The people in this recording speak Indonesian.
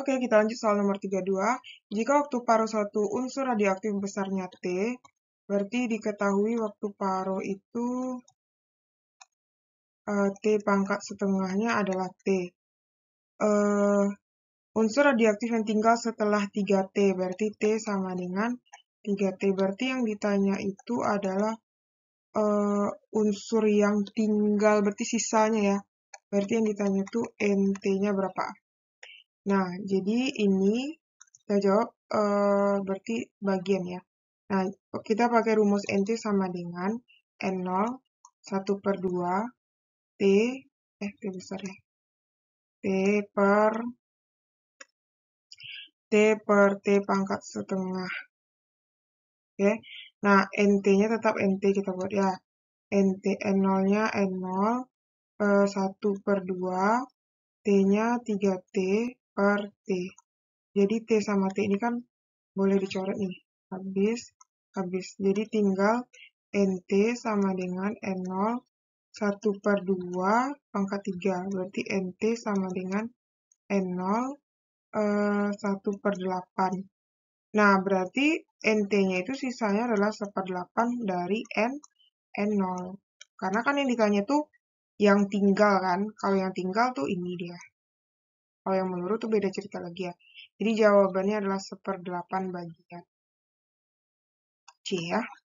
Oke, kita lanjut soal nomor 32. Jika waktu paruh suatu unsur radioaktif besarnya T, berarti diketahui waktu paruh itu uh, T pangkat setengahnya adalah T. Uh, unsur radioaktif yang tinggal setelah 3T, berarti T sama dengan 3T. Berarti yang ditanya itu adalah uh, unsur yang tinggal, berarti sisanya ya. Berarti yang ditanya itu NT-nya berapa? Nah, jadi ini kita jawab uh, berarti bagian ya. Nah, kita pakai rumus NT sama dengan N0 1 per 2 T, eh T besar ya. T per T per T pangkat setengah. Oke, nah NT-nya tetap NT kita buat ya. NT N0-nya N0 1 per 2 T-nya 3T per T. Jadi T sama T ini kan boleh dicoret nih. Habis, habis. Jadi tinggal NT sama dengan N0 1 per 2 pangkat 3. Berarti NT sama dengan N0 1 eh, per 8. Nah, berarti NT-nya itu sisanya adalah 1 per 8 dari N, N0. Karena kan yang ditanya tuh yang tinggal kan. Kalau yang tinggal tuh ini dia. Kalau yang menurut tuh beda cerita lagi ya. Jadi jawabannya adalah seperdelapan bagian. C ya.